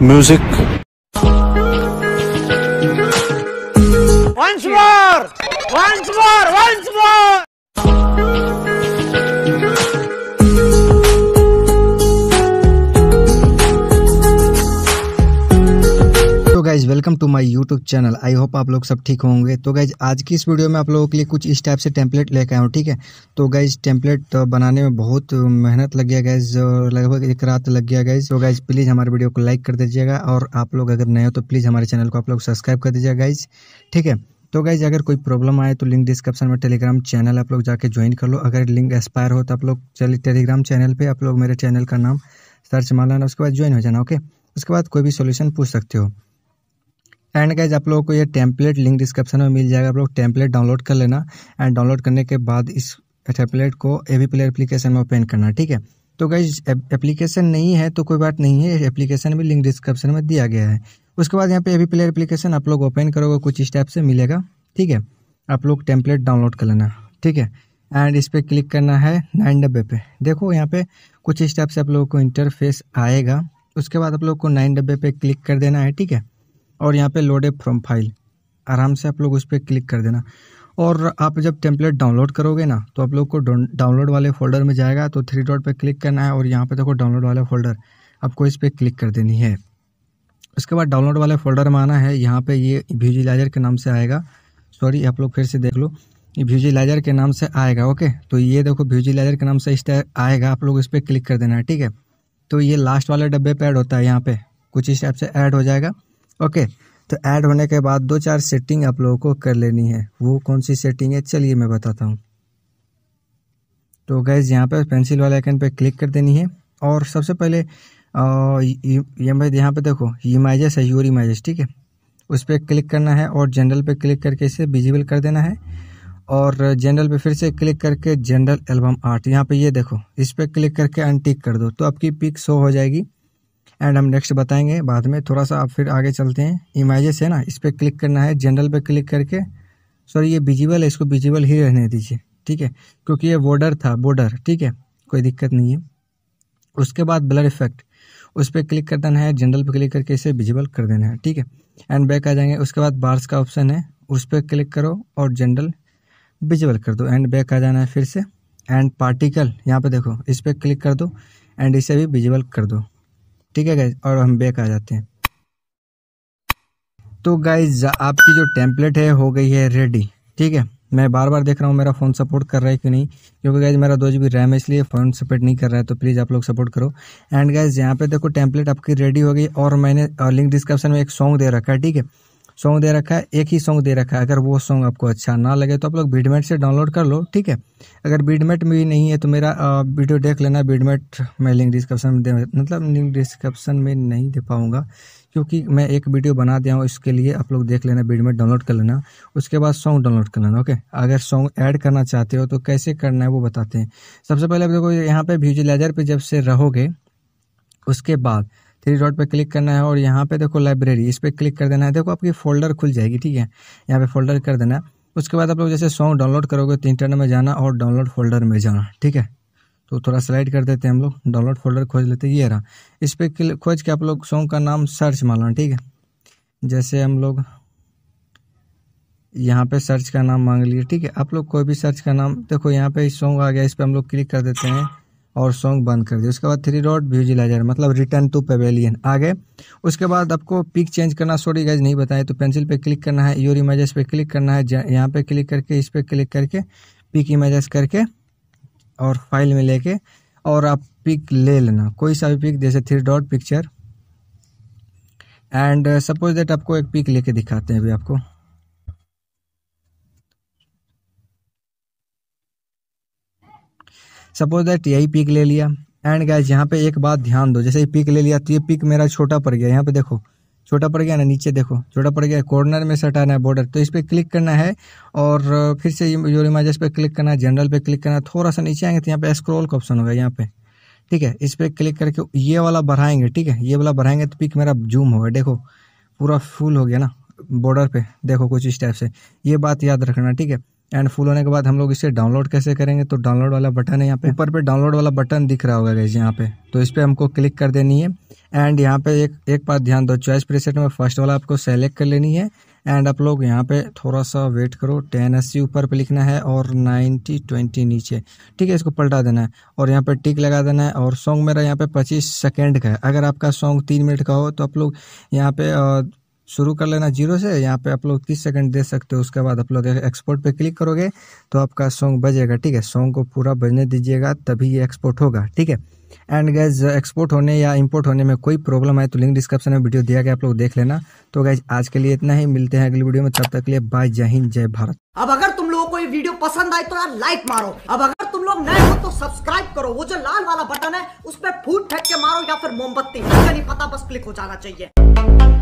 Music. Once more! Once more! Once more! My YouTube channel I hope आप लोग सब ठीक होंगे तो गाइज आज की इस वीडियो में आप लोगों के लिए कुछ इस टाइप से टेम्पलेट लेकर आया हूँ ठीक है तो गाइज टेम्पलेट बनाने में बहुत मेहनत लग गया गाइज लगभग एक रात लग गया गाइज तो गाइज प्लीज़ हमारे वीडियो को लाइक कर दीजिएगा और आप लोग अगर नए हो तो प्लीज़ हमारे चैनल को आप लोग सब्सक्राइब कर दीजिएगा गाइज ठीक है तो गाइज अगर कोई प्रॉब्लम आए तो लिंक डिस्क्रिप्शन में टेलीग्राम चैनल आप लोग जाके ज्वाइन कर लो अगर लिंक एक्सपायर हो तो आप लोग चलिए टेलीग्राम चैनल पर आप लोग मेरे चैनल का नाम सर्च मान लेना उसके बाद ज्वाइन हो जाना ओके उसके बाद कोई भी सोल्यूशन पूछ सकते हो एंड गाइज आप लोगों को ये टेम्पलेट लिंक डिस्क्रिप्शन में मिल जाएगा आप लोग टेम्पलेट डाउनलोड कर लेना एंड डाउनलोड करने के बाद इस टेम्पलेट को ए वी प्लेयर एप्लीकेशन में ओपन करना ठीक है तो गाइज एप्लीकेशन नहीं है तो कोई बात नहीं है एप्लीकेशन भी लिंक डिस्क्रिप्शन में दिया गया है उसके बाद यहाँ पे ए वी प्लेयर एप्लीकेशन आप लोग ओपन करोगे कुछ स्टेप से मिलेगा ठीक है आप लोग टेम्पलेट डाउनलोड कर लेना ठीक है एंड इस पर क्लिक करना है नाइन डब्बे पे देखो यहाँ पे कुछ स्टेप से आप लोगों को इंटरफेस आएगा उसके बाद आप लोग को नाइन डब्बे पे क्लिक कर देना है ठीक है और यहाँ पे लोडे फ्रॉम फाइल आराम से आप लोग उस पर क्लिक कर देना और आप जब टेम्पलेट डाउनलोड करोगे ना तो आप लोग को डाउनलोड वाले फोल्डर में जाएगा तो थ्री डॉट पे क्लिक करना है और यहाँ पे देखो डाउनलोड वाला फोल्डर आपको इस पर क्लिक कर देनी है उसके बाद डाउनलोड वाले फोल्डर में आना है यहाँ पे ये व्यूजिलाइजर के नाम से आएगा सॉरी आप लोग फिर से देख लो व्यूजिलाइजर के नाम से आएगा ओके तो ये देखो व्यूजिलाइजर के नाम से इस आएगा आप लोग इस पर क्लिक कर देना है ठीक है तो ये लास्ट वाले डब्बे पर ऐड होता है यहाँ पर कुछ इस टाइप से ऐड हो जाएगा ओके तो ऐड होने के बाद दो चार सेटिंग आप लोगों को कर लेनी है वो कौन सी सेटिंग है चलिए मैं बताता हूँ तो गैस यहाँ पर पेंसिल वाले आइकन पर क्लिक कर देनी है और सबसे पहले ये यहाँ पे देखो इमेजेस है योर इमेजेस ठीक है उस पर क्लिक करना है और जनरल पे क्लिक करके इसे विजिबल कर देना है और जनरल पे फिर से क्लिक करके जनरल एल्बम आर्ट यहाँ पे ये देखो इस पर क्लिक करके अनटिक कर दो तो आपकी पिक शो हो जाएगी एंड हम नेक्स्ट बताएंगे बाद में थोड़ा सा आप फिर आगे चलते हैं इमेजेस है ना इस पर क्लिक करना है जनरल पर क्लिक करके सॉरी ये विजिबल है इसको विजिबल ही रहने दीजिए ठीक है क्योंकि ये बॉर्डर था बॉर्डर ठीक है कोई दिक्कत नहीं है उसके बाद ब्लर इफेक्ट उस पर क्लिक कर देना है जनरल पर क्लिक करके इसे विजिबल कर देना है ठीक है एंड बैक आ जाएंगे उसके बाद बार्स का ऑप्शन है उस पर क्लिक करो और जनरल विजिबल कर दो एंड बैक आ जाना है फिर से एंड पार्टिकल यहाँ पे देखो इस पर क्लिक कर दो एंड इसे भी विजिबल कर दो ठीक है गाइज और हम बैक आ जाते हैं तो गाइज आपकी जो टेम्पलेट है हो गई है रेडी ठीक है मैं बार बार देख रहा हूँ मेरा फ़ोन सपोर्ट कर रहा है कि नहीं क्योंकि गाइज मेरा दो जी बी रैम है इसलिए फ़ोन सपोर्ट नहीं कर रहा है तो प्लीज़ आप लोग सपोर्ट करो एंड गाइज यहाँ पे देखो टेम्पलेट आपकी रेडी हो गई और मैंने लिंक uh, डिस्क्रिप्शन में एक सॉन्ग दे रखा है ठीक है सॉन्ग दे रखा है एक ही सॉन्ग दे रखा है अगर वो सॉन्ग आपको अच्छा ना लगे तो आप लोग बीडमेट से डाउनलोड कर लो ठीक है अगर बीडमेट में भी नहीं है तो मेरा वीडियो देख लेना बीडमेट मैं लिंक डिस्क्रिप्शन में दे मतलब लिंक डिस्क्रिप्शन में नहीं दे पाऊँगा क्योंकि मैं एक वीडियो बना दिया हूँ इसके लिए आप लोग देख लेना बीडमेट डाउनलोड कर लेना उसके बाद सॉन्ग डाउनलोड कर लेना ओके अगर सॉन्ग ऐड करना चाहते हो तो कैसे करना है वो बताते हैं सबसे पहले आप देखो यहाँ पर विजुलाइजर पर जब से रहोगे उसके बाद थ्री डॉट पे क्लिक करना है और यहाँ पे देखो लाइब्रेरी इस पर क्लिक कर देना है देखो आपकी फोल्डर खुल जाएगी ठीक है यहाँ पे फोल्डर कर देना है उसके बाद आप लोग जैसे सॉन्ग डाउनलोड करोगे तो इंटरनेट में जाना और डाउनलोड फोल्डर में जाना ठीक है तो थोड़ा स्लाइड कर देते हैं हम लोग डाउनलोड फोल्डर खोज लेते हैं ये रहा इस पर खोज के आप लोग सॉन्ग का नाम सर्च लाना ठीक है जैसे हम लोग यहाँ पे सर्च का नाम मांग लिए ठीक है आप लोग कोई भी सर्च का नाम देखो यहाँ पे सॉन्ग आ गया इस पर हम लोग क्लिक कर देते हैं और सॉन्ग बंद कर दिया उसके बाद थ्री डॉट व्यूजिलाइजर मतलब रिटर्न टू पेवेलियन आ गए उसके बाद आपको पिक चेंज करना सॉरी गाइज नहीं बताए तो पेंसिल पे क्लिक करना है योर इमेजेस पे क्लिक करना है यहाँ पे क्लिक करके इस पर क्लिक करके पिक इमेजेस करके और फाइल में लेके और आप पिक ले लेना कोई सा भी पिक जैसे three dot picture and suppose that आपको एक पिक लेके दिखाते हैं अभी आपको सपोज दैट यही पिक ले लिया एंड गैस यहाँ पे एक बात ध्यान दो जैसे ये पिक ले लिया तो ये पिक मेरा छोटा पड़ गया यहाँ पे देखो छोटा पड़ गया ना नीचे देखो छोटा पड़ गया कॉर्नर में सटाना है बॉर्डर तो इस पर क्लिक करना है और फिर से योर इमेजेस पे क्लिक करना है जनरल पे क्लिक करना है थोड़ा सा नीचे आएंगे तो यहाँ पे स्क्रॉल का ऑप्शन होगा यहाँ पे ठीक है इस पर क्लिक करके ये वाला बढ़ाएंगे ठीक है ये वाला बढ़ाएंगे तो पिक मेरा जूम होगा देखो पूरा फुल हो गया ना बॉर्डर पे देखो कुछ इस टाइप से ये बात याद रखना ठीक है एंड फुल होने के बाद हम लोग इसे डाउनलोड कैसे करेंगे तो डाउनलोड वाला बटन है यहाँ पे ऊपर पे डाउनलोड वाला बटन दिख रहा होगा गैस यहाँ पे तो इस पर हमको क्लिक कर देनी है एंड यहाँ पे एक एक बात ध्यान दो चॉइस प्रीसेट में फर्स्ट वाला आपको सेलेक्ट कर लेनी है एंड आप लोग यहाँ पे थोड़ा सा वेट करो टेन अस्सी ऊपर पे लिखना है और नाइन्टी ट्वेंटी नीचे ठीक है इसको पलटा देना है और यहाँ पे टिक लगा देना है और सॉन्ग मेरा यहाँ पे पच्चीस सेकेंड का है अगर आपका सॉन्ग तीन मिनट का हो तो आप लोग यहाँ पे शुरू कर लेना जीरो से यहाँ पे आप लोग तीस सेकंड दे सकते हो उसके बाद आप लोग एक्सपोर्ट पे क्लिक करोगे तो आपका सॉन्ग बजेगा ठीक है सॉन्ग को पूरा बजने दीजिएगा तभी ये एक्सपोर्ट होगा ठीक है एंड गैज एक्सपोर्ट होने या इंपोर्ट होने में कोई प्रॉब्लम आए तो लिंक डिस्क्रिप्शन में वीडियो दिया गया आप लोग देख लेना तो गैज आज के लिए इतना ही मिलते हैं अगली वीडियो में तब तक लिए बाय जय हिंद जय भारत अब अगर तुम लोगों को ये वीडियो पसंद आए तो यार लाइक मारो अब अगर तुम लोग नए हो तो सब्सक्राइब करो वो जो लाल वाला बटन है उस पर फूट फेंक के मारो या फिर मोमबत्ती नहीं पता बस क्लिक हो जाना चाहिए